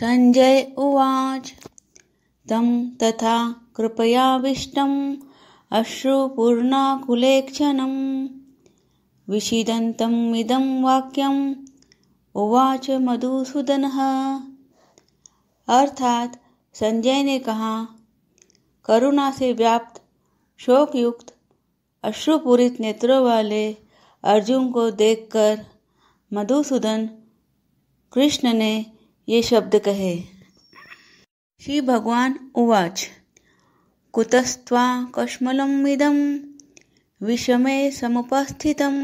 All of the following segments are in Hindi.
संजय उवाच तं तथा कृपयाविष्टम् अश्रुपूर्णाकुलेक्षणं विषिदन्तम् इदं वाक्यम् उवाच मधुसूदनः अर्थात संजय ने कहा करुणा से व्याप्त शोकयुक्त अश्रुपूरित नेत्रों वाले अर्जुन को देखकर मधुसूदन कृष्ण ने ये शब्द कहे श्री भगवान उवाच कुतस्त्वा कश्मलमिदं विषमे समुपस्थितम्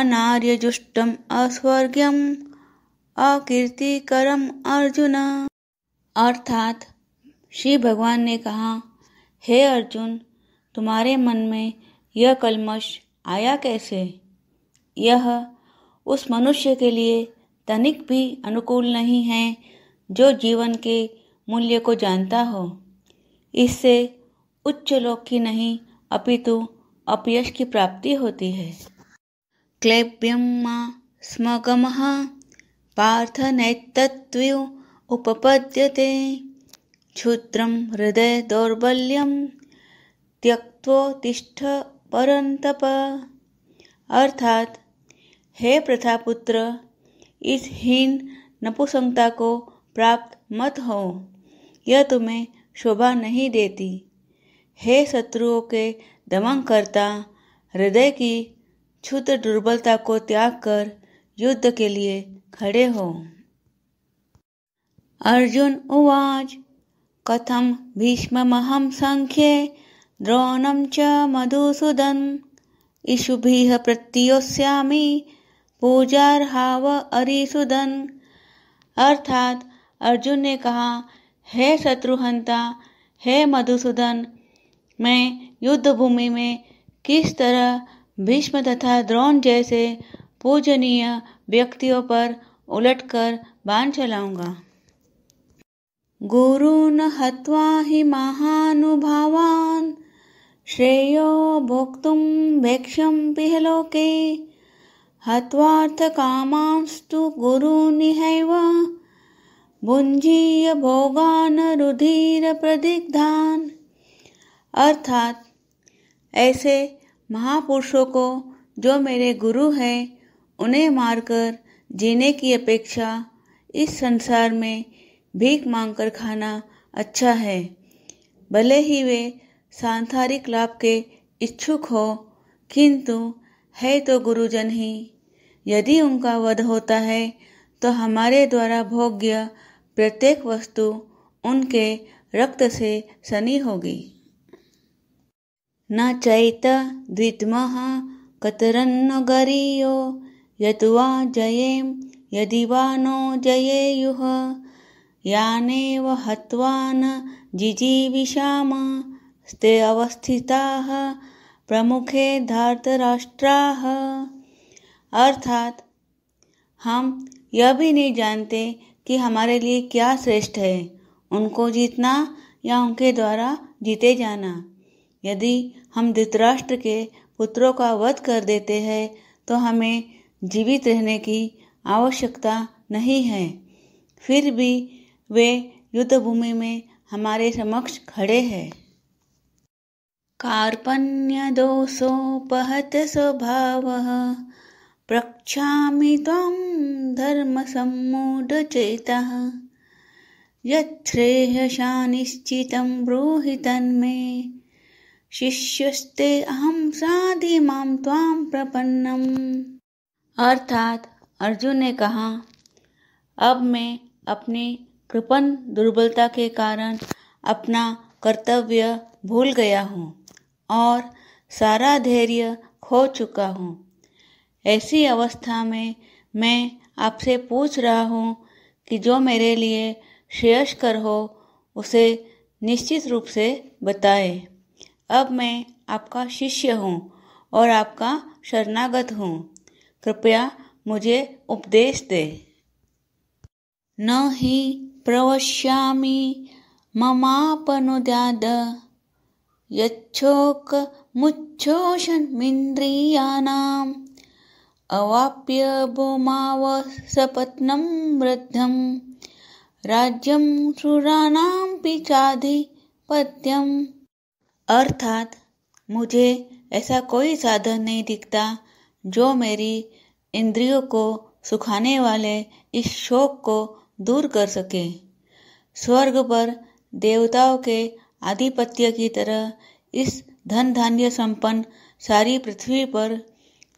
अनार्यजुष्टम् अस्वर्ग्यम् अकीर्तिकरम अर्जुन अर्थात श्री भगवान ने कहा हे अर्जुन तुम्हारे मन में यह कलमश आया कैसे यह उस मनुष्य के लिए तनिक भी अनुकूल नहीं है जो जीवन के मूल्य को जानता हो इससे उच्च लोक की नहीं अपितु अपयश की प्राप्ति होती है क्लैब्यम स्मगम पार्थ नैतत्व उपपद्यते क्षुद्रम हृदय दौर्बल्यम त्यक्तोतिष्ठ परंतप अर्थात हे प्रथापुत्र इस हीन नपुसंगता को प्राप्त मत हो यह तुम्हें शोभा नहीं देती हे शत्रुओं के दमन करता हृदय की क्षुत दुर्बलता को त्याग कर युद्ध के लिए खड़े हो अर्जुन उवाच कथम भीष्म सङ्ख्ये द्रोणम च मधुसूदन ईशुभ प्रत्ययोस्यामि हाव अरिसुदन अर्थात अर्जुन ने कहा हे शत्रुहंता हे मधुसूदन मैं युद्ध भूमि में किस तरह भीष्म तथा द्रोण जैसे पूजनीय व्यक्तियों पर उलटकर बाण चलाऊंगा गुरुन् हत्वा हि महानुभावान् श्रेयो भोक्तुं भैक्षं पिहलोके हत्वार्थ हत्वार्थकामांस्तु गुरुनिहैव भुञ्जीय भोगान रुधिर प्रदिग्धान अर्थात ऐसे महापुरुषों को जो मेरे गुरु हैं उन्हें मारकर जीने की अपेक्षा इस संसार में भीख मांगकर खाना अच्छा है भले ही वे सांसारिक लाभ के इच्छुक हो किंतु है तो गुरुजन ही यदि उनका वध होता है तो हमारे द्वारा भोग्य प्रत्येक वस्तु उनके रक्त से सनी होगी न चैत द्वितमः कतरन्न गरीयो यतुवा जयेम यदि वा नो जयेयुः यानेव हत्वा न जिजीविषाम स्ते अवस्थिताः प्रमुखे धार्तराष्ट्राः अर्थात हम यह भी नहीं जानते कि हमारे लिए क्या श्रेष्ठ है उनको जीतना या उनके द्वारा जीते जाना यदि हम धृतराष्ट्र के पुत्रों का वध कर देते हैं तो हमें जीवित रहने की आवश्यकता नहीं है फिर भी वे युद्ध भूमि में हमारे समक्ष खड़े हैं कार्पण्यदोषोपहत स्वभावः प्रक्षामि त्वां धर्मसम्मूढचेतः यच्छ्रेयशानिश्चितं ब्रूहि तन्मे शिष्यस्ते अहं साधि मां त्वां प्रपन्नम् अर्थात अर्जुन ने कहा अब मैं अपनी कृपण दुर्बलता के कारण अपना कर्तव्य भूल गया हूँ और सारा धैर्य खो चुका हूँ ऐसी अवस्था में मैं आपसे पूछ रहा हूँ कि जो मेरे लिए श्रेयस्कर हो उसे निश्चित रूप से बताए अब मैं आपका शिष्य हूँ और आपका शरणागत हूँ कृपया मुझे उपदेश दे न ही प्रवश्यामी ममापनुद्याद यच्छोक यच्छोकमुच्छोषन्मिन्द्रियाणाम् अवाप्य भूमावसपत्नं वृद्धं राज्यं शूराणां पिचाधिपत्यम अर्थात मुझे ऐसा कोई साधन नहीं दिखता जो मेरी इंद्रियों को सुखाने वाले इस शोक को दूर कर सके स्वर्ग पर देवताओं के आधिपत्य की तरह इस धन धान्य संपन्न सारी पृथ्वी पर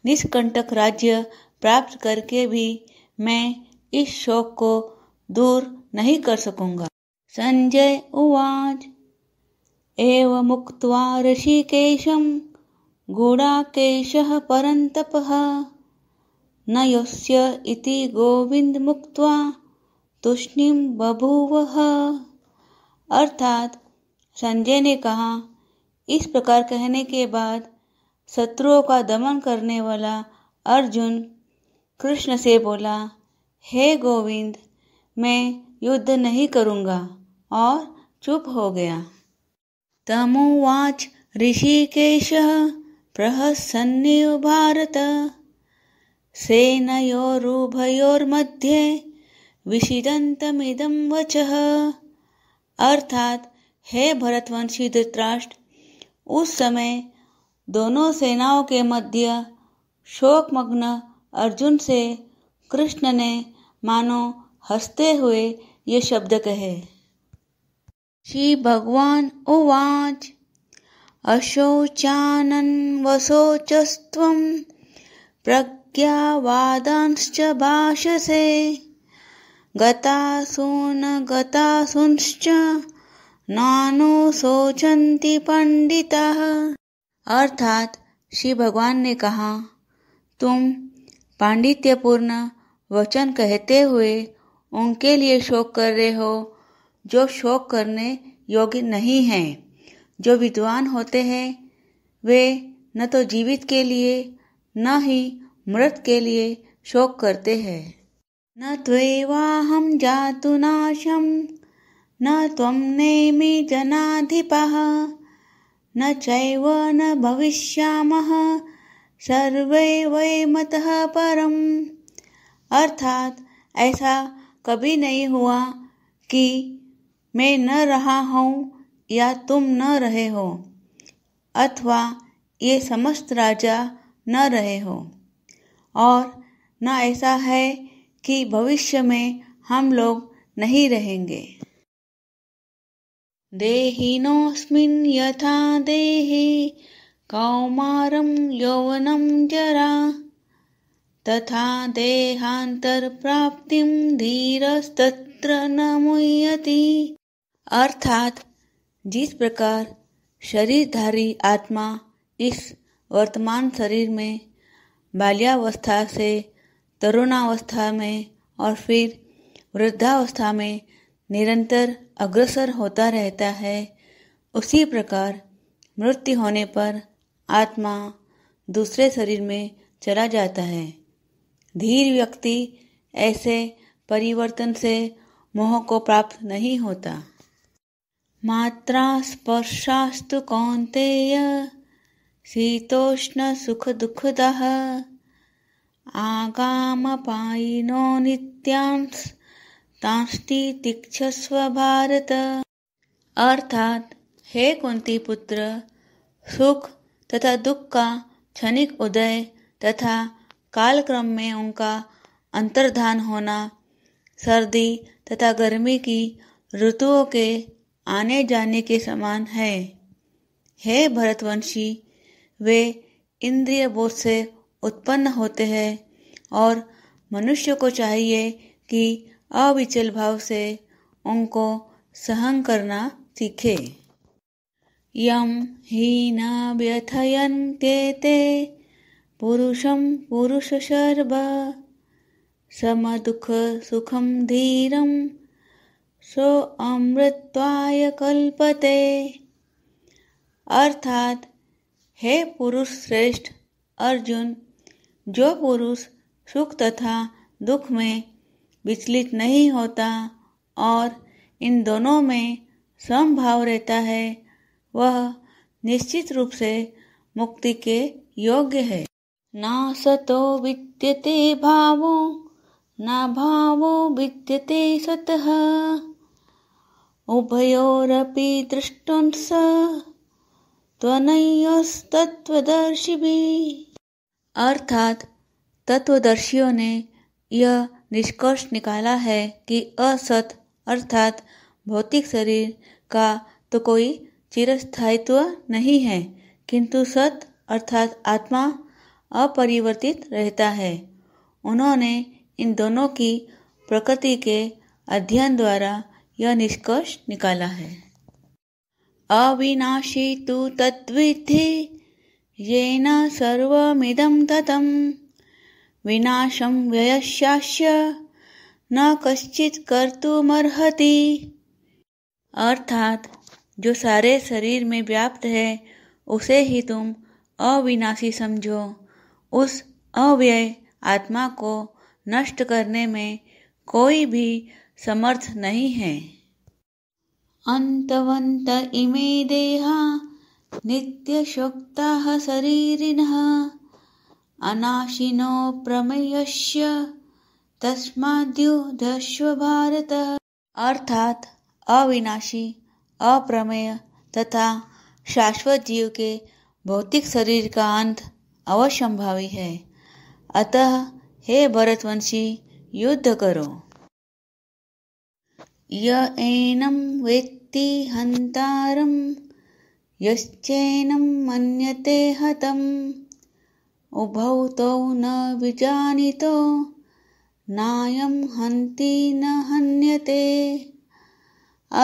निष्कंटक राज्य प्राप्त करके भी मैं इस शोक को दूर नहीं कर सकूंगा संजय उवाच एव मुक्त्वा ऋषिकेशम गुड़ाकेश पर न यस्य इति गोविन्दमुक्त्वा तूष्णीं अर्थात संजय ने कहा इस प्रकार कहने के बाद शत्रुओं का दमन करने वाला अर्जुन कृष्ण से बोला हे गोविंद मैं युद्ध नहीं करूँगा और चुप हो गया तमुवाच ऋषिकेश प्रहसन्निव भारत सेनयोरुभयोर्मध्ये विषिदन्तमिदं वचः अर्थात हे भरतवंशी धृतराष्ट्र उस समय दोनों सेनाओं के मध्य शोकमग्न अर्जुन से कृष्ण ने मानो हंसते हुए ये शब्द कहे श्री भगवान उवाच अशोचानन्वशोचस्त्वं प्रज्ञावादांश्च भाषसे गता सुनश्च नानो सोचन्ति पंडितः अर्थात श्री भगवान ने कहा तुम पांडित्यपूर्ण वचन कहते हुए उनके लिए शोक कर रहे हो जो शोक करने योग्य नहीं हैं जो विद्वान होते हैं वे न तो जीवित के लिए न ही मृत के लिए शोक करते हैं न त्वेवाहम जातु नाशम न त्वं नेमि जनाधिपः न चैव न भविष्यामः सर्वे वै मतः परम अर्थात ऐसा कभी नहीं हुआ कि मैं न रहा हूँ या तुम न रहे हो अथवा ये समस्त राजा न रहे हो और न ऐसा है कि भविष्य में हम लोग नहीं रहेंगे देहिनोऽस्मिन् यथा देहे कौमारं यौवनं जरा तथा देहान्तर्प्राप्तिं धीरस्तत्र न मुह्यति अर्थात जिस प्रकार शरीरधारी आत्मा इस वर्तमान शरीर में बाल्यावस्था से तरुणावस्था में और फिर वृद्धावस्था में निरंतर अग्रसर होता रहता है उसी प्रकार मृत्यु होने पर आत्मा दूसरे शरीर में चला जाता है धीर व्यक्ति ऐसे परिवर्तन से मोह को प्राप्त नहीं होता मात्रा स्पर्शास्तु कौंतेय शीतोष्ण सुख पाई नो नित्यांश तांस्ति भारत अर्थात हे कुंती पुत्र सुख तथा दुख का क्षणिक उदय तथा कालक्रम में उनका अंतर्धान होना सर्दी तथा गर्मी की ऋतुओं के आने जाने के समान है हे भरतवंशी वे इंद्रिय बोध से उत्पन्न होते हैं और मनुष्य को चाहिए कि अविचल भाव से उनको सहन करना सीखे यम ही न्यथयन के ते पुरुषम पुरुष शर्व सम दुख सुखम धीरम सो अमृतवाय कल्पते अर्थात हे पुरुष श्रेष्ठ अर्जुन जो पुरुष सुख तथा दुख में विचलित नहीं होता और इन दोनों में समभाव रहता है वह निश्चित रूप से मुक्ति के योग्य है ना सतो विद्यते भावो न भावो विद्यते सतः उभयोरपि दृष्टुं स त्वनयस्तत्वदर्शिभिः अर्थात तत्वदर्शियों ने यह निष्कर्ष निकाला है कि असत अर्थात भौतिक शरीर का तो कोई चिरस्थायित्व नहीं है किंतु सत अर्थात आत्मा अपरिवर्तित रहता है उन्होंने इन दोनों की प्रकृति के अध्ययन द्वारा यह निष्कर्ष निकाला है अविनाशी तु तद्विद्धि येन सर्वमिदं ततम् विनाशं व्ययस्यास्य न कश्चित कर्तुमर्हति अर्थात जो सारे शरीर में व्याप्त है उसे ही तुम अविनाशी समझो उस अव्यय आत्मा को नष्ट करने में कोई भी समर्थ नहीं है अंतवंत इमे देहा शोक्ता शरीरिणः अनाशिनो प्रमेयस्य तस्माद्योधश्व भारत अर्थात अविनाशी अप्रमेय तथा शाश्वत जीव के भौतिक शरीर का अंत अवश्यंभावी है अतः हे भरतवंशी युद्ध करो य एनम वेत्ति हंतारम यश्चैनम मन्यते हतम उभौ तौ न विजानितो नायं हन्ति न हन्यते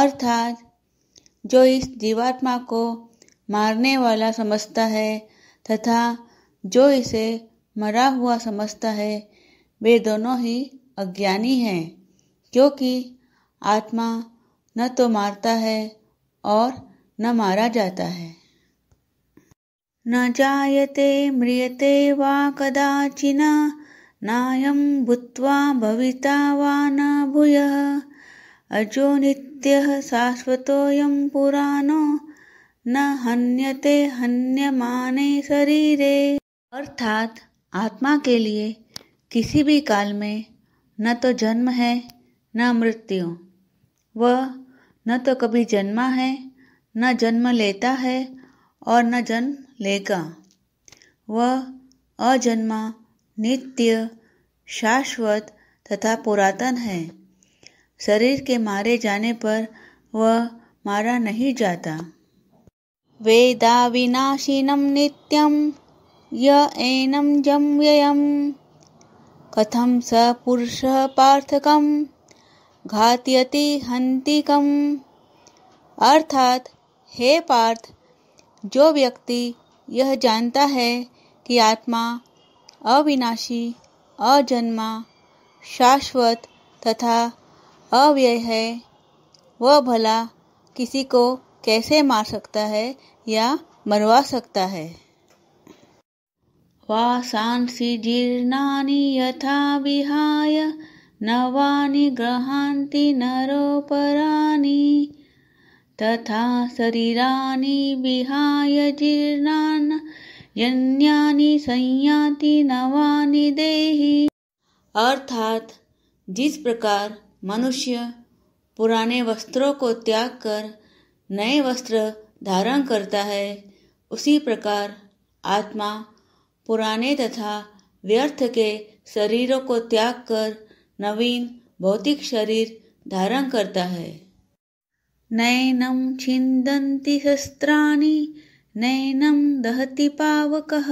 अर्थात जो इस जीवात्मा को मारने वाला समझता है तथा जो इसे मरा हुआ समझता है वे दोनों ही अज्ञानी हैं क्योंकि आत्मा न तो मारता है और न मारा जाता है न जायते म्रियते वा कदाचिन नायं भूत्वा भविता वा न भूयः अजो नित्यः शाश्वतोऽयं पुराणो न हन्यते हन्यमाने शरीरे अर्थात आत्मा के लिए किसी भी काल में न तो जन्म है न मृत्यु वह न तो कभी जन्मा है न जन्म लेता है और न जन्म लेगा वह अजन्मा नित्य शाश्वत तथा पुरातन है शरीर के मारे जाने पर वह मारा नहीं जाता वेदा विनाशिनम नित्यम य एनम जम व्ययम कथम स पुरुष पार्थकम घातयति हंतिकम अर्थात हे पार्थ जो व्यक्ति यह जानता है कि आत्मा अविनाशी अजन्मा शाश्वत तथा अव्यय है वह भला किसी को कैसे मार सकता है या मरवा सकता है वासांसी जीर्णानि यथा विहाय नवानि ग्रहांति नरोपराणि तथा शरीराणि विहाय जीर्णान् यन्यानि संयाति नवानि देहि अर्थात जिस प्रकार मनुष्य पुराने वस्त्रों को त्याग कर नए वस्त्र धारण करता है उसी प्रकार आत्मा पुराने तथा व्यर्थ के शरीरों को त्याग कर नवीन भौतिक शरीर धारण करता है नयनं छिन्दन्ति शस्त्राणि नैनं दहति पावकः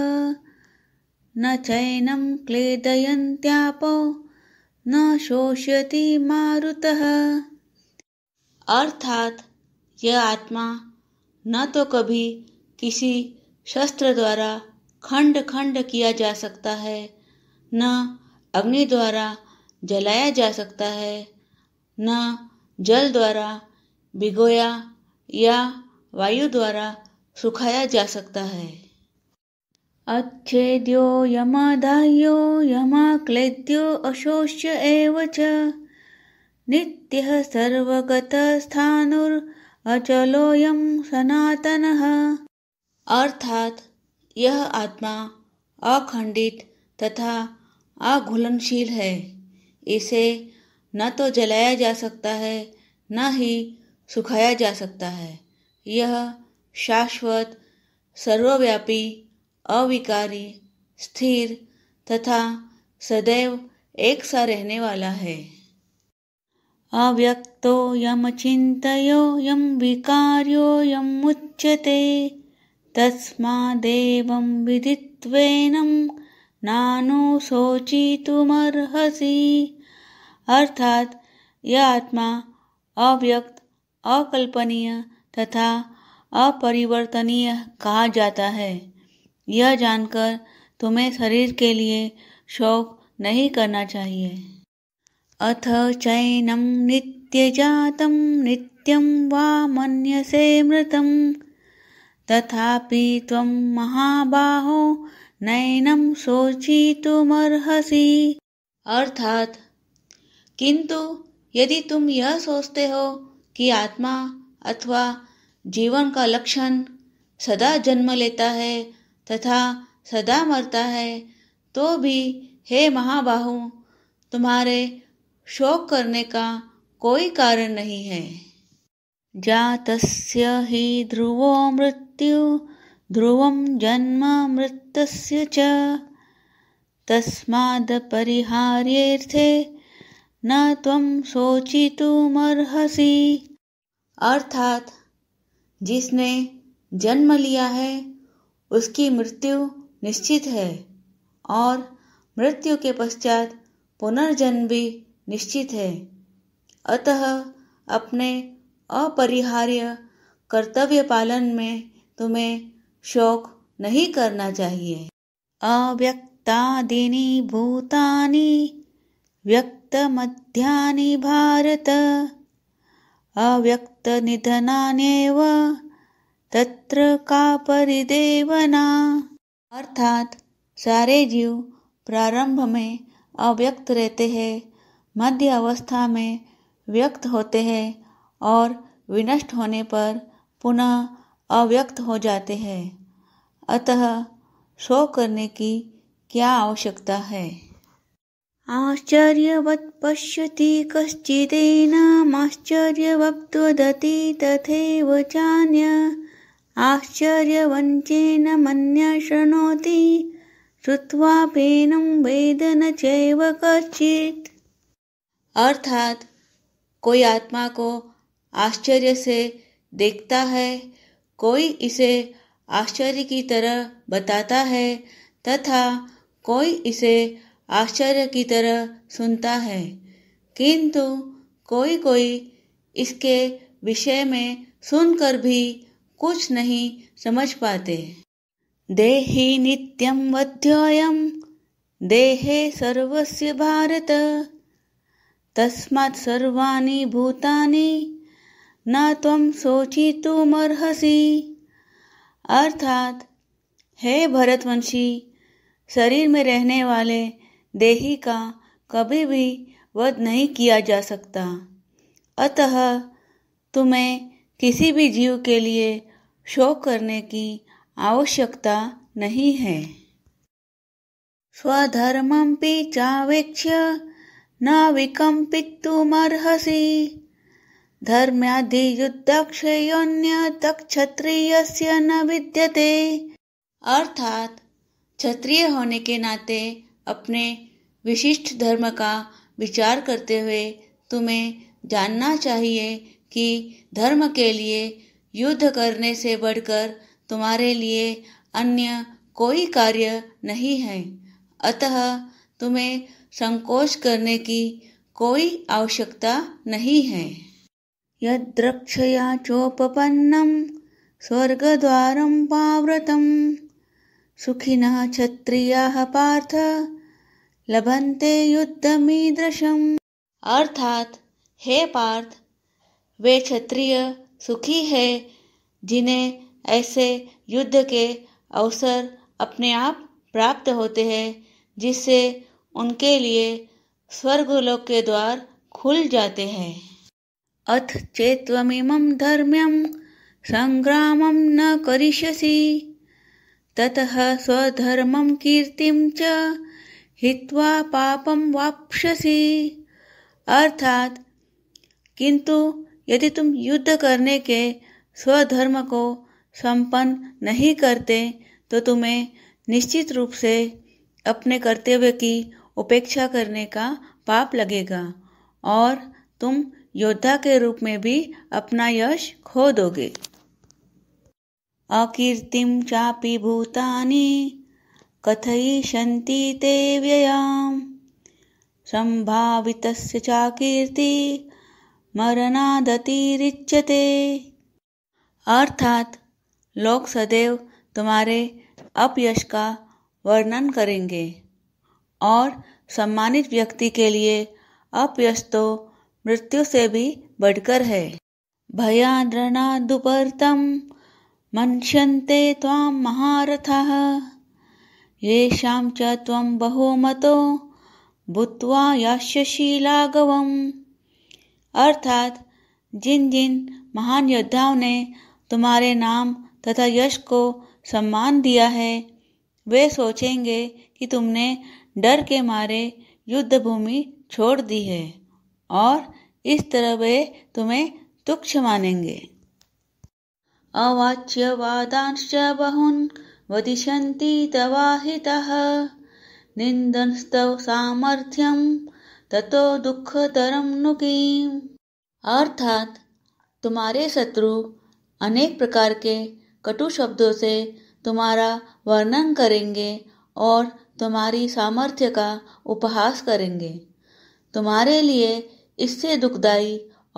न चैनं क्लेदयन्त्यापो न शोष्यति मारुतः अर्थात यह आत्मा न तो कभी किसी शस्त्र द्वारा खंड खंड किया जा सकता है न अग्नि द्वारा जलाया जा सकता है न जल द्वारा भिगोया या वायु द्वारा सुखाया जा सकता है अच्छेद्यो यमा क्लेद्यो अशोष्य एव च नित्यः सर्वगतस्थानुरचलोऽयं सनातन अर्थात यह आत्मा अखंडित तथा अघुलनशील है इसे न तो जलाया जा सकता है न ही सुखाया जा सकता है यह शाश्वत सर्वव्यापी अविकारी स्थिर तथा सदैव एक सा रहने वाला है अव्यक्तो चिंतो यम विकार्यो यमुच्यते तस्मादेवं विदित्वेनं नानो शोचितुमर्हसि अर्थात यह आत्मा अव्यक्त अकल्पनीय तथा अपरिवर्तनीय कहा जाता है यह जानकर तुम्हें शरीर के लिए शोक नहीं करना चाहिए अथ चैनम नित्य जातम नित्यम वा से मृतम तथापि तम महाबाहो नैनम सोची तुम अर्सी अर्थात किंतु यदि तुम यह सोचते हो कि आत्मा अथवा जीवन का लक्षण सदा जन्म लेता है तथा सदा मरता है तो भी हे महाबाहु तुम्हारे शोक करने का कोई कारण नहीं है जातस्य ही ध्रुवो मृत्यु ध्रुव जन्म मृत्य च परिहार्यर्थे न तुम अर्सी अर्थात जिसने जन्म लिया है उसकी मृत्यु निश्चित है और मृत्यु के पश्चात पुनर्जन्म भी निश्चित है अतः अपने अपरिहार्य कर्तव्य पालन में तुम्हें शोक नहीं करना चाहिए अव्यक्तादिनी भूतानी व्यक्त व्यक्तमध्यानि भारत अव्यक्तनिधनानेव तत्र का परिदेवना अर्थात सारे जीव प्रारंभ में अव्यक्त रहते हैं मध्य अवस्था में व्यक्त होते हैं और विनष्ट होने पर पुनः अव्यक्त हो जाते हैं अतः शो करने की क्या आवश्यकता है आश्चर्यवत् पश्यति तथे तथैव चान्य आश्चर्यवञ्चेन मन्य शृणोति श्रुत्वापेनं वेदन चैव कश्चित् अर्थात कोई आत्मा को आश्चर्य से देखता है कोई इसे आश्चर्य की तरह बताता है तथा कोई इसे आश्चर्य की तरह सुनता है किंतु कोई कोई इसके विषय में सुनकर भी कुछ नहीं समझ पाते देही नित्यम वध्योऽयं देहे सर्वस्य भारत तस्मात् सर्वाणी भूतानि न त्वं शोचितुमर्हसि अर्थात हे भरतवंशी शरीर में रहने वाले देही का कभी भी वध नहीं किया जा सकता अतः तुम्हें किसी भी जीव के लिए शोक करने की आवश्यकता नहीं है स्वधर्मं पि चावेक्ष न तक क्षत्रिय न विद्यते अर्थात क्षत्रिय होने के नाते अपने विशिष्ट धर्म का विचार करते हुए तुम्हें जानना चाहिए कि धर्म के लिए युद्ध करने से बढ़कर तुम्हारे लिए अन्य कोई कार्य नहीं है अतः तुम्हें संकोच करने की कोई आवश्यकता नहीं है यद्रक्षया चोपपन्नं स्वर्गद्वारं पाव्रतं सुखिना क्षत्रिया पार्थ लभन्ते युद्धमीदृशम् अर्थात हे पार्थ वे क्षत्रिय सुखी है जिन्हें ऐसे युद्ध के अवसर अपने आप प्राप्त होते हैं जिससे उनके लिए स्वर्गलोक के द्वार खुल जाते हैं अथ चेत्वमिमं धर्म्यं संग्राम न करिष्यसि ततः स्वधर्मं कीर्तिं च हित्वा पापम वापसी अर्थात किंतु यदि तुम युद्ध करने के स्वधर्म को संपन्न नहीं करते तो तुम्हें निश्चित रूप से अपने कर्तव्य की उपेक्षा करने का पाप लगेगा और तुम योद्धा के रूप में भी अपना यश खो दोगे अकीर्तिम चापी भूतानी कथयिष्यन्ति ते व्ययाम् सम्भावितस्य चाकीर्ति मरणादतिरिच्यते अर्थात लोक सदैव तुम्हारे अपयश का वर्णन करेंगे और सम्मानित व्यक्ति के लिए अपयश तो मृत्यु से भी बढ़कर है भयाद्रणादुपर्तम मन्ष्यन्ते त्वां महारथः येषां च त्वं बहुमतो भूत्वा यास्यसि लाघवम् अर्थात जिन जिन महान योद्धाओं ने तुम्हारे नाम तथा यश को सम्मान दिया है वे सोचेंगे कि तुमने डर के मारे युद्ध भूमि छोड़ दी है और इस तरह वे तुम्हें तुक्ष मानेंगे अवाच्य वादांश बहुन वदिशन्ति तवाहितः निन्दन्स्तव सामर्थ्यं ततो दुःखतरं नु किम् अर्थात तुम्हारे शत्रु अनेक प्रकार के कटु शब्दों से तुम्हारा वर्णन करेंगे और तुम्हारी सामर्थ्य का उपहास करेंगे तुम्हारे लिए इससे दुखदाई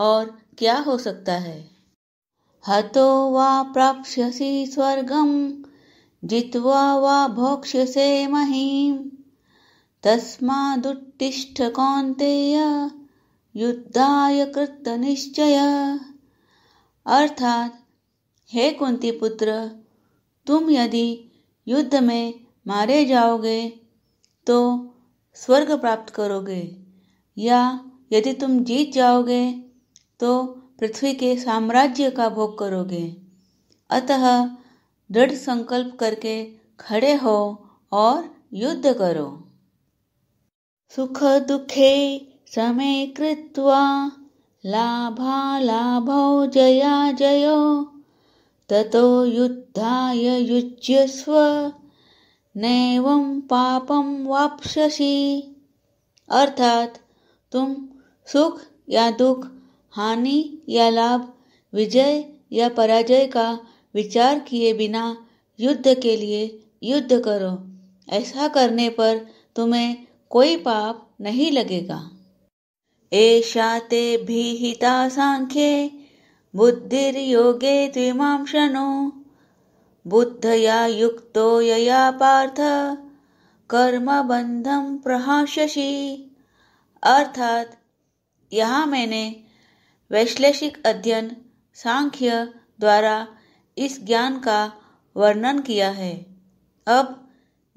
और क्या हो सकता है हतो वा प्राप्स्यसि स्वर्गं जित्वा वा भोक्ष्यसे महीं तस्मादुत्तिष्ठ कौन्तेय युद्धाय कृतनिश्चय अर्थात हे कुंती पुत्र तुम यदि युद्ध में मारे जाओगे तो स्वर्ग प्राप्त करोगे या यदि तुम जीत जाओगे तो पृथ्वी के साम्राज्य का भोग करोगे अतः दृढ़ संकल्प करके खड़े हो और युद्ध करो सुख दुखे समय कृत्वा लाभा लाभौ जया जयो ततो युद्धाय युज्यस्व नैवं पापम वापसि अर्थात तुम सुख या दुख हानि या लाभ विजय या पराजय का विचार किए बिना युद्ध के लिए युद्ध करो ऐसा करने पर तुम्हें कोई पाप नहीं लगेगा ऐशा ते भीता सांख्ये बुद्धिर्योगे त्विमां बुद्धया युक्तो यया पार्थ बंधम प्रहाशशि अर्थात यहाँ मैंने वैश्लेषिक अध्ययन सांख्य द्वारा इस ज्ञान का वर्णन किया है अब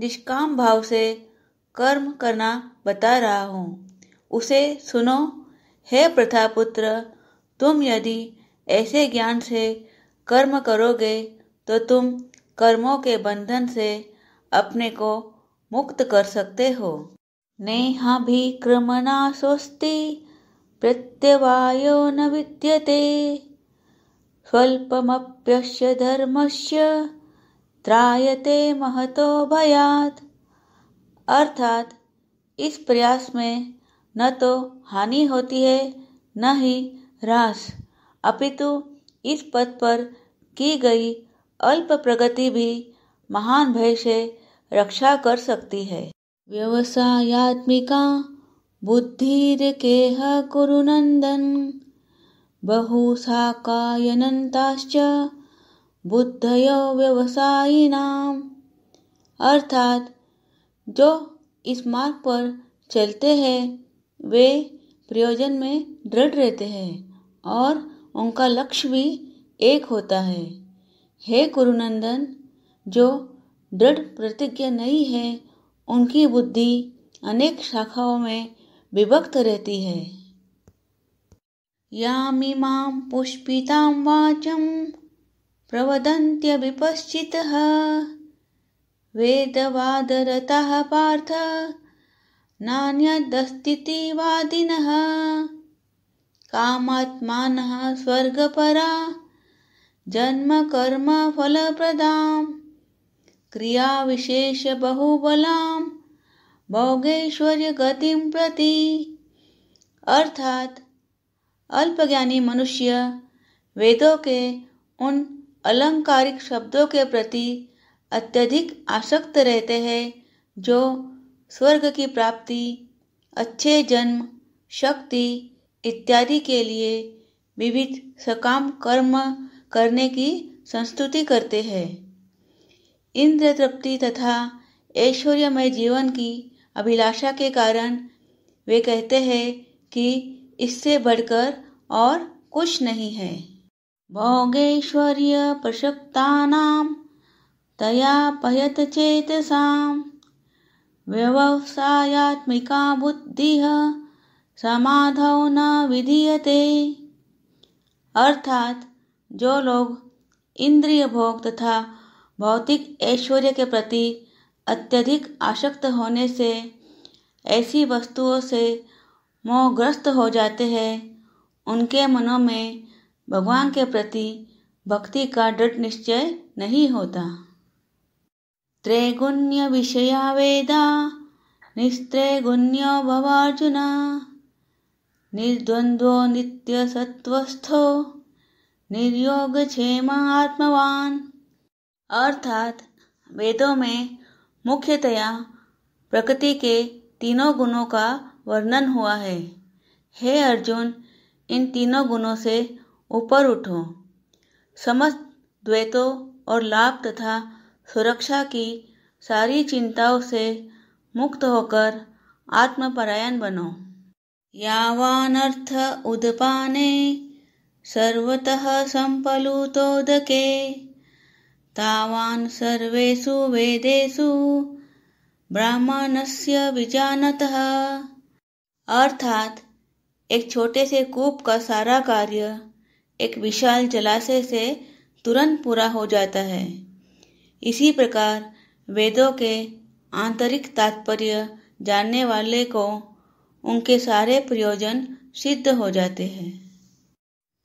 निष्काम भाव से कर्म करना बता रहा हूँ उसे सुनो हे प्रथा पुत्र तुम यदि ऐसे ज्ञान से कर्म करोगे तो तुम कर्मों के बंधन से अपने को मुक्त कर सकते हो नेहा भी नेहाभिक्रमणा स्वस्ति प्रत्यवायो न विद्यते स्वल्पमप्यस्य धर्मस्य त्रायते महतो भयात अर्थात इस प्रयास में न तो हानि होती है न ही रास अपितु इस पद पर की गई अल्प प्रगति भी महान भय से रक्षा कर सकती है व्यवसायात्मिका बुद्धि के कुरुनंदन बुद्ध बुद्धयो व्यवसायिनाम अर्थात जो इस मार्ग पर चलते हैं वे प्रयोजन में दृढ़ रहते हैं और उनका लक्ष्य भी एक होता है हे गुरुनंदन जो दृढ़ प्रतिज्ञा नहीं है उनकी बुद्धि अनेक शाखाओं में विभक्त रहती है यामिमां पुष्पितां वाचं प्रवदन्त्यभिपश्चितः वेदवादरतः पार्थ नान्यदस्तितिवादिनः कामात्मानः स्वर्गपरा जन्मकर्मफलप्रदां क्रियाविशेषबहुबलां भोगैश्वर्यगतिं प्रति अर्थात् अल्पज्ञानी मनुष्य वेदों के उन अलंकारिक शब्दों के प्रति अत्यधिक आसक्त रहते हैं जो स्वर्ग की प्राप्ति अच्छे जन्म शक्ति इत्यादि के लिए विविध सकाम कर्म करने की संस्तुति करते हैं इंद्र तृप्ति तथा ऐश्वर्यमय जीवन की अभिलाषा के कारण वे कहते हैं कि इससे बढ़कर और कुछ नहीं है भोगेश्वर्य प्रशक्ता नाम तया पयत चेत साम व्यवसायात्मिका बुद्धि समाधौ न विधीयते अर्थात जो लोग इंद्रिय भोग तथा भौतिक ऐश्वर्य के प्रति अत्यधिक आशक्त होने से ऐसी वस्तुओं से मोहग्रस्त हो जाते हैं उनके मनों में भगवान के प्रति भक्ति का दृढ़ निश्चय नहीं होता त्रैगुण्य विषया वेदा निस्त्रैगुण्यो भवार्जुन सत्वस्थो निर्योग क्षेम आत्मवान अर्थात वेदों में मुख्यतया प्रकृति के तीनों गुणों का वर्णन हुआ है हे अर्जुन इन तीनों गुणों से ऊपर उठो समस्त द्वैतों और लाभ तथा सुरक्षा की सारी चिंताओं से मुक्त होकर आत्मपरायण बनो यावानर्थ उदपाने सर्वतः सम्पलुतोदके तावान सर्वेषु वेदेषु ब्राह्मणस्य विजानतः अर्थात एक छोटे से कूप का सारा कार्य एक विशाल जलाशय से तुरंत पूरा हो जाता है इसी प्रकार वेदों के आंतरिक तात्पर्य जानने वाले को उनके सारे प्रयोजन सिद्ध हो जाते हैं कर्मण्यवाधिकारस्ते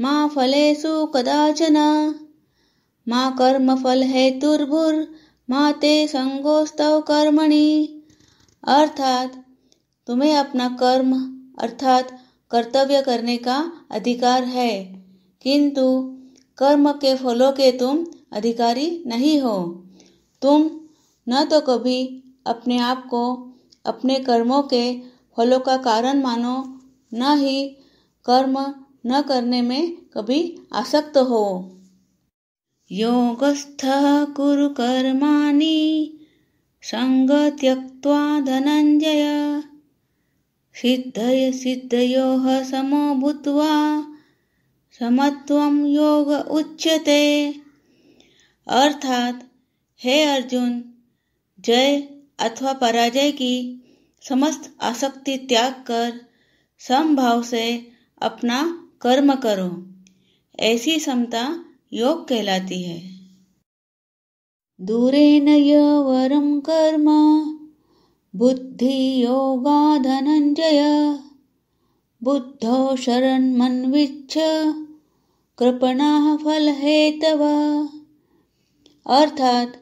माँ फलेषु कदाचन माँ कर्म फल तुर्भुर माँ ते संगोस्तव कर्मणि अर्थात तुम्हें अपना कर्म अर्थात कर्तव्य करने का अधिकार है किंतु कर्म के फलों के तुम अधिकारी नहीं हो तुम न तो कभी अपने आप को अपने कर्मों के फलों का कारण मानो न ही कर्म न करने में कभी आसक्त हो योगस्थ कुरु कर्माणि संग धनंजय सिद्ध सिद्धय सिद्धयोः समो भूत्वा समत्वं योग उच्यते अर्थात हे अर्जुन जय अथवा पराजय की समस्त आसक्ति त्याग कर समभाव से अपना कर्म करो ऐसी समता योग कहलाती है दूरे यवरं कर्म बुद्धियोगा धनञ्जय बुद्धौ शरण्मन्विच्छ कृपणाः फलहेतव अर्थात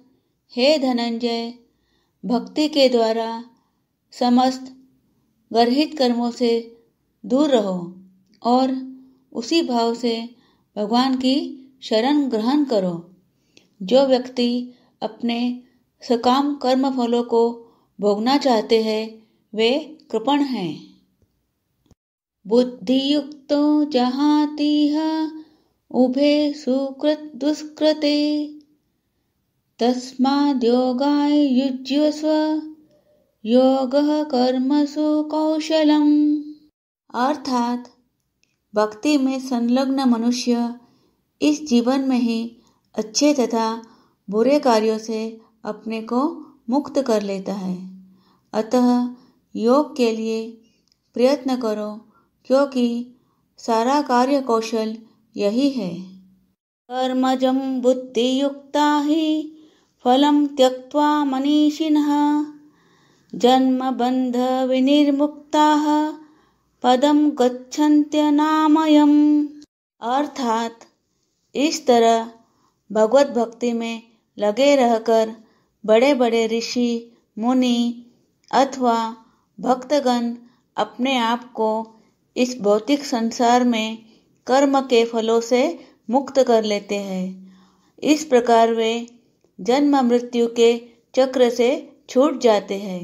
हे धनंजय भक्ति के द्वारा समस्त गर्हित कर्मों से दूर रहो और उसी भाव से भगवान की शरण ग्रहण करो जो व्यक्ति अपने सकाम कर्म फलों को भोगना चाहते हैं वे कृपण हैं बुद्धियुक्त जहातीह उभे सुकृत दुष्कृते तस्माद्योगाय युज्यस्व योगः कर्मसु कौशलम् अर्थात भक्ति में संलग्न मनुष्य इस जीवन में ही अच्छे तथा बुरे कार्यों से अपने को मुक्त कर लेता है अतः योग के लिए प्रयत्न करो क्योंकि सारा कार्य कौशल यही है ही बुद्धियुक्ता हि फलं जन्म बंध विनिर्मुक्ता पदम गच्छन्त्यनामयम् अर्थात इस तरह भगवत भक्ति में लगे रहकर बड़े बड़े ऋषि मुनि अथवा भक्तगण अपने आप को इस भौतिक संसार में कर्म के फलों से मुक्त कर लेते हैं इस प्रकार वे जन्म मृत्यु के चक्र से छूट जाते हैं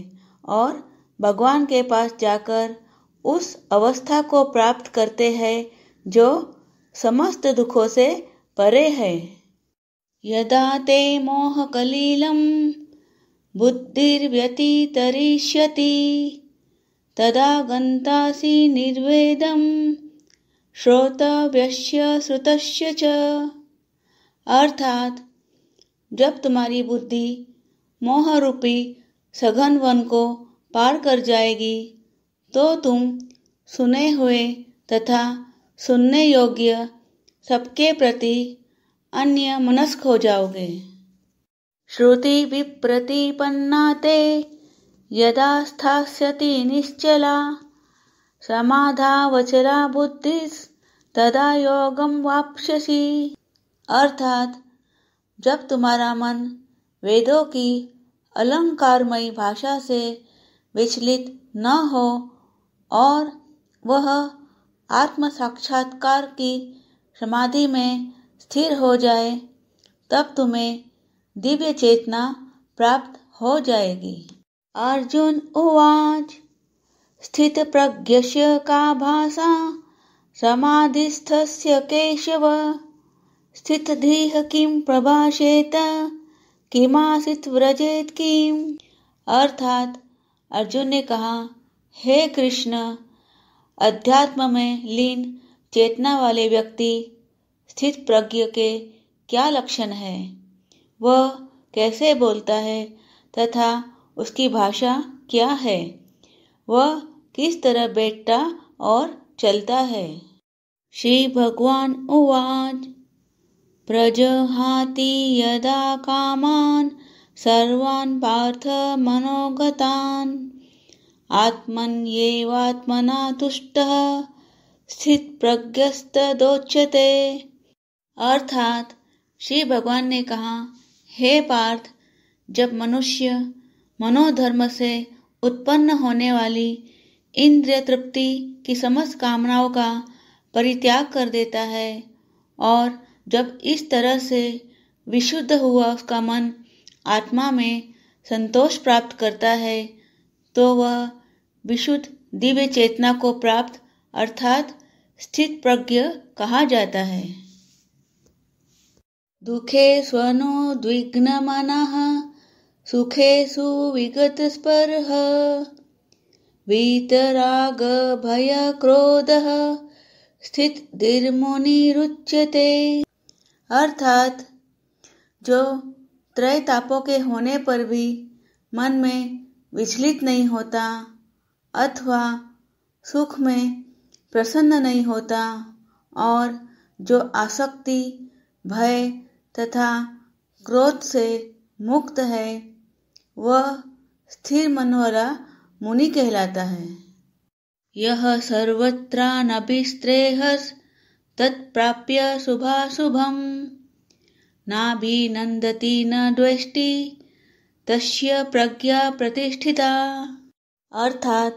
और भगवान के पास जाकर उस अवस्था को प्राप्त करते हैं जो समस्त दुखों से परे है यदा ते मोहकलील बुद्धिर्व्यतितरिष्यति तदा गन्तासि निर्वेदं श्रोतव्यस्य श्रुतस्य च अर्थात जब तुम्हारी बुद्धि मोहरूपी सघन वन को पार कर जाएगी तो तुम सुने हुए तथा सुनने योग्य सबके प्रति अन्य मनस्क हो जाओगे श्रुति विप्रतिपन्ना ते यदा स्थास्यति निश्चला वचरा बुद्धिस् तदा योगम वापस्यसी अर्थात जब तुम्हारा मन वेदों की अलंकारमयी भाषा से विचलित न हो और वह आत्म साक्षात्कार की समाधि में स्थिर हो जाए तब तुम्हें दिव्य चेतना प्राप्त हो जाएगी अर्जुन उवाच स्थित प्रज्ञस्य का भाषा समाधिस्थस्य केशव धीह किम प्रभाषेत किमासित व्रजेत किम अर्थात अर्जुन ने कहा हे कृष्ण अध्यात्म में लीन चेतना वाले व्यक्ति स्थित प्रज्ञ के क्या लक्षण हैं वह कैसे बोलता है तथा उसकी भाषा क्या है वह किस तरह बैठता और चलता है श्री भगवान उवाच प्रजहाति यदा कामान सर्वान पार्थ तुष्ट स्थित प्रज्ञस्त स्थितप्रज्ञस्तदोच्यते अर्थात श्री भगवान ने कहा हे पार्थ जब मनुष्य मनोधर्म से उत्पन्न होने वाली इंद्रिय तृप्ति की समस्त कामनाओं का परित्याग कर देता है और जब इस तरह से विशुद्ध हुआ उसका मन आत्मा में संतोष प्राप्त करता है तो वह विशुद्ध दिव्य चेतना को प्राप्त अर्थात स्थित प्रज्ञ कहा जाता है दुखे स्वनोद्विग्नमनः सुखेषु विगतस्पर्ह वीतरागभयक्रोधः स्थितधिर्मुनिरुच्यते अर्थात जो त्रय तापों के होने पर भी मन में विचलित नहीं होता अथवा सुख में प्रसन्न नहीं होता और जो आसक्ति भय तथा क्रोध से मुक्त है वह स्थिर मनोरा मुनि कहलाता है यह सर्वत्रानभिस्त्रेहस तत्प्राप्य शुभाशुभम नाभिनन्दति न द्वेष्टि तस्य प्रज्ञा प्रतिष्ठिता अर्थात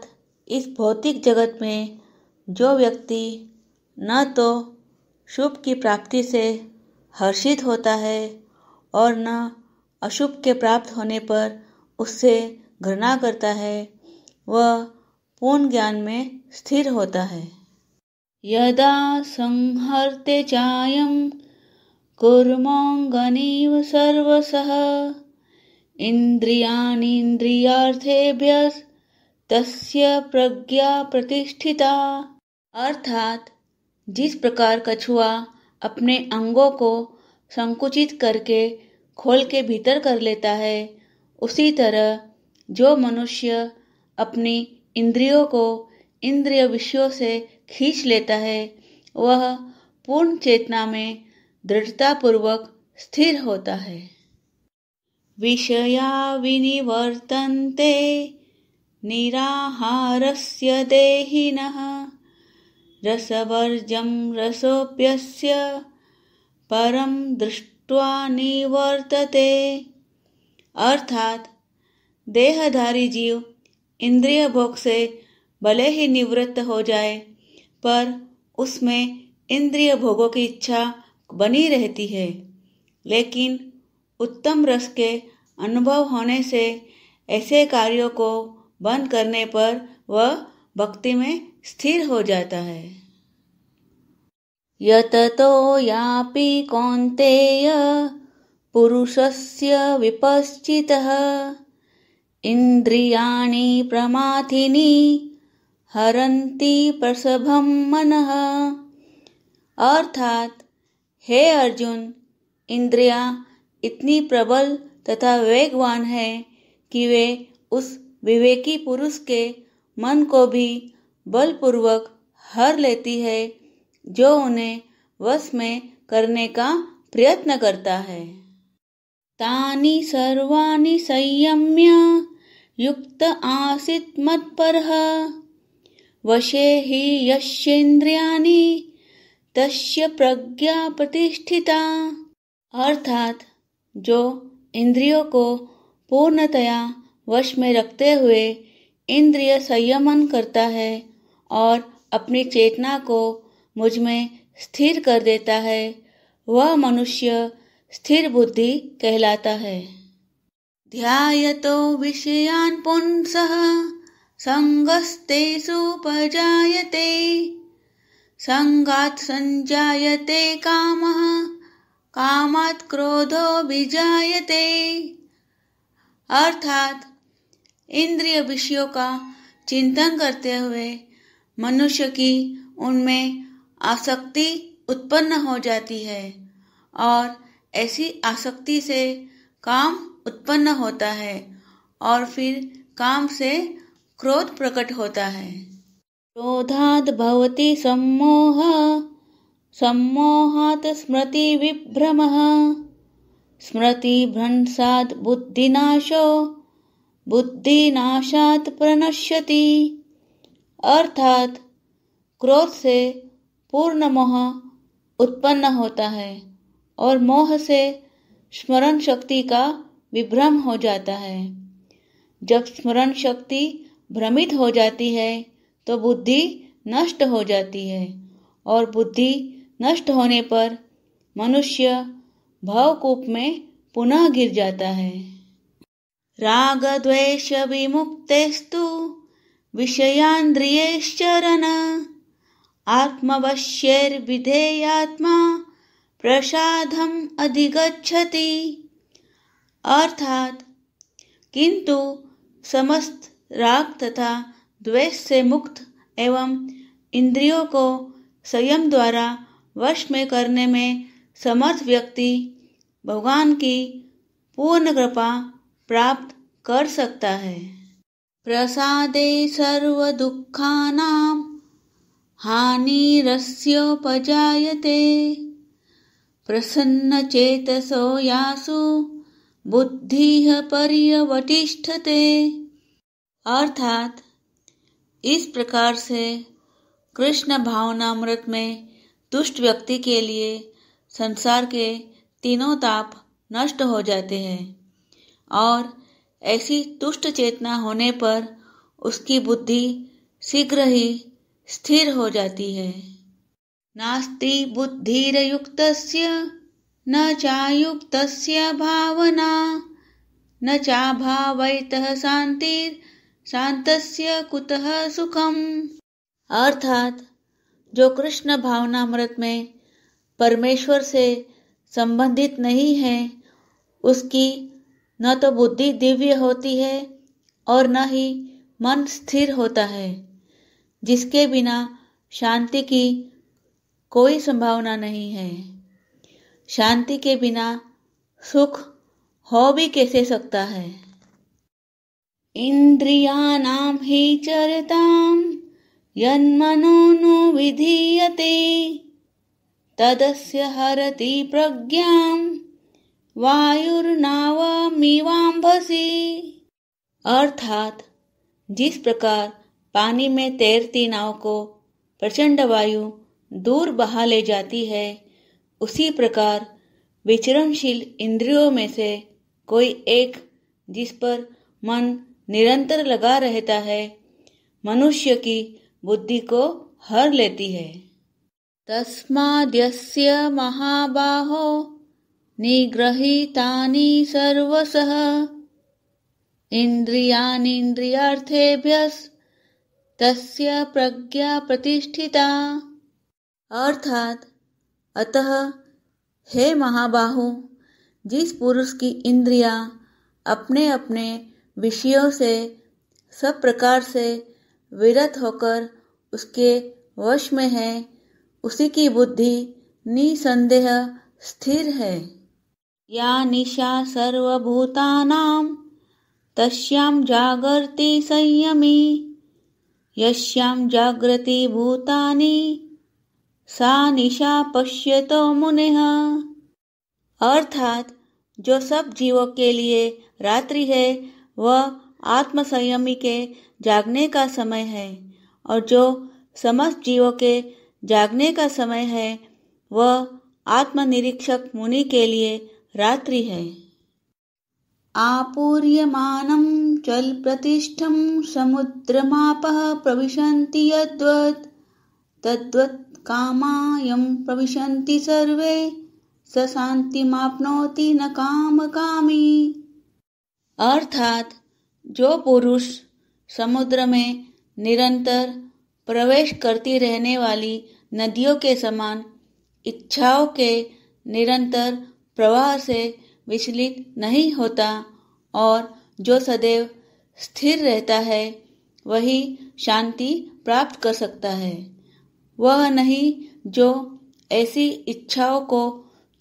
इस भौतिक जगत में जो व्यक्ति न तो शुभ की प्राप्ति से हर्षित होता है और न अशुभ के प्राप्त होने पर उससे घृणा करता है वह पूर्ण ज्ञान में स्थिर होता है यदा संहर्ते चायं सर्वस सर्वसः तस्य प्रज्ञा प्रतिष्ठिता अर्थात जिस प्रकार कछुआ अपने अंगों को संकुचित करके खोल के भीतर कर लेता है उसी तरह जो मनुष्य अपनी इंद्रियों को इंद्रिय विषयों से खींच लेता है वह पूर्ण चेतना में दृढ़तापूर्वक स्थिर होता है विषया विनिवर्तन्ते निराहारस्य देहिनः रसवर्जं रसोऽप्यस्य परं दृष्ट्वा निवर्तते अर्थात देहधारी जीव इंद्रिय भोग से भले ही निवृत्त हो जाए पर उसमें इंद्रिय भोगों की इच्छा बनी रहती है लेकिन उत्तम रस के अनुभव होने से ऐसे कार्यों को बंद करने पर वह भक्ति में स्थिर हो जाता है यततो यापि कौन्तेय पुरुषस्य विपश्चितः इन्द्रियाणि प्रमाथिनि हरन्ति प्रसभं मनः अर्थात हे अर्जुन इंद्रिया इतनी प्रबल तथा वेगवान है कि वे उस विवेकी पुरुष के मन को भी बलपूर्वक हर लेती है जो उन्हें वश में करने का प्रयत्न करता है तानि सर्वाणि संयम्य युक्त मत पर वशे ही यश्चेन्द्रियाणि तस्य प्रज्ञा प्रतिष्ठिता अर्थात जो इंद्रियों को पूर्णतया वश में रखते हुए इंद्रिय संयमन करता है और अपनी चेतना को मुझ में स्थिर कर देता है वह मनुष्य स्थिर बुद्धि कहलाता है ध्यायतो विषयान पुंस संगस्ते सुपजायते संगात सञ्जायते काम कामात् क्रोधो विजायते अर्थात इंद्रिय विषयों का चिंतन करते हुए मनुष्य की उनमें आसक्ति उत्पन्न हो जाती है और ऐसी आसक्ति से काम उत्पन्न होता है और फिर काम से क्रोध प्रकट होता है क्रोधाद भवति सम्मोह सम्मोहात स्मृति विभ्रम स्मृति स्मृतिभ्रंसात् बुद्धिनाशो बुद्धिनाशात प्रणश्यति अर्थात क्रोध से पूर्ण मोह उत्पन्न होता है और मोह से स्मरण शक्ति का विभ्रम हो जाता है जब स्मरण शक्ति भ्रमित हो जाती है तो बुद्धि नष्ट हो जाती है और बुद्धि नष्ट होने पर मनुष्य भावकूप में पुनः गिर जाता है रागद्वेषविमुक्तेस्तु विषयान्द्रियेश्चरन आत्मवश्यैर्विधेयात्मा प्रसादम् अधिगच्छति अर्थात किंतु समस्त राग तथा द्वेष से मुक्त एवं इंद्रियों को संयम द्वारा वश में करने में समर्थ व्यक्ति भगवान की पूर्ण कृपा प्राप्त कर सकता है प्रसादे सर्वदुःखानां प्रसन्न चेतसो यासु बुद्धि पर्यवटिष्ठते अर्थात इस प्रकार से कृष्ण भावनामृत में दुष्ट व्यक्ति के लिए संसार के तीनों ताप नष्ट हो जाते हैं और ऐसी तुष्ट चेतना होने पर उसकी बुद्धि शीघ्र ही स्थिर हो जाती है नास्ति बुद्धिरयुक्त न चायुक्त भावना न चाभावैत शांतिर शांतस्य कुतः सुखम अर्थात जो कृष्ण भावनामृत में परमेश्वर से संबंधित नहीं है उसकी न तो बुद्धि दिव्य होती है और न ही मन स्थिर होता है जिसके बिना शांति की कोई संभावना नहीं है शांति के बिना सुख हो भी कैसे सकता है इंद्रिया ही चरतां यन्मनो नु विधीयते तदस्य हरति प्रज्ञा वायुर्नावमीवाम्भसी अर्थात जिस प्रकार पानी में तैरती नाव को प्रचंड वायु दूर बहा ले जाती है उसी प्रकार विचरणशील इंद्रियों में से कोई एक जिस पर मन निरंतर लगा रहता है मनुष्य की बुद्धि को हर लेती है तस्माद्यस्य महाबाहो निगृहीतानि सर्वसः तस्य प्रज्ञा प्रतिष्ठिता अर्थात अतः हे महाबाहु जिस पुरुष की इंद्रिया अपने अपने विषयों से सब प्रकार से विरत होकर उसके वश में है उसी की बुद्धि निसंदेह स्थिर है या निशा सर्वभूतानां तस्यां जागर्ति संयमी यस्यां जागृति भूतानि सा निशा पश्यतो मुनिः अर्थात जो सब जीवों के लिए रात्रि है वह आत्मसंयमी के जागने का समय है और जो समस्त जीवों के जागने का समय है वह आत्मनिरीक्षक मुनि के लिए रात्रि है आपूर्यमानं चल प्रतिष्ठं समुद्रमापः प्रविशन्ति यद्वत् तद्वत् कामायं प्रविशन्ति सर्वे स शांतिमापनोति न काम कामी अर्थात जो पुरुष समुद्र में निरंतर प्रवेश करती रहने वाली नदियों के समान इच्छाओं के निरंतर प्रवाह से विचलित नहीं होता और जो सदैव स्थिर रहता है वही शांति प्राप्त कर सकता है वह नहीं जो ऐसी इच्छाओं को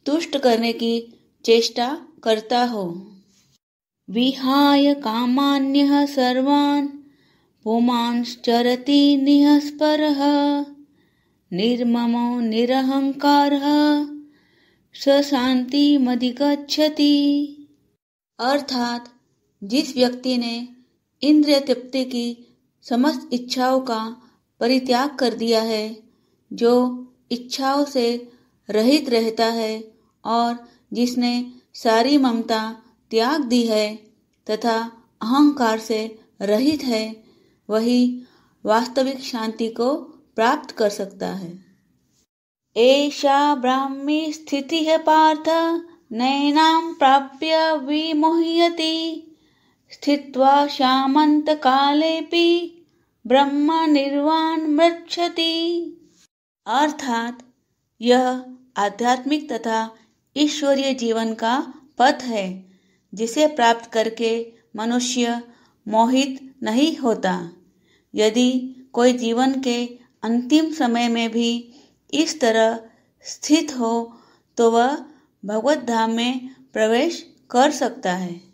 तुष्ट करने की चेष्टा करता हो विहाय कामान्य सर्वान पुमांश्चरती निहस्पर निर्ममो निरहङ्कारः स शांतिमधिगच्छति अर्थात जिस व्यक्ति ने इंद्रिय तृप्ति की समस्त इच्छाओं का परित्याग कर दिया है जो इच्छाओं से रहित रहता है और जिसने सारी ममता त्याग दी है तथा अहंकार से रहित है वही वास्तविक शांति को प्राप्त कर सकता है एषा ब्राह्मी स्थितिः पार्थ नैनां प्राप्य विमुह्यति स्थित्वा श्यामन्तकालेऽपि ब्रह्मनिर्वाणमृच्छति अर्थात यह आध्यात्मिक तथा ईश्वरीय जीवन का पथ है जिसे प्राप्त करके मनुष्य मोहित नहीं होता यदि कोई जीवन के अंतिम समय में भी इस तरह स्थित हो तो वह भगवत धाम में प्रवेश कर सकता है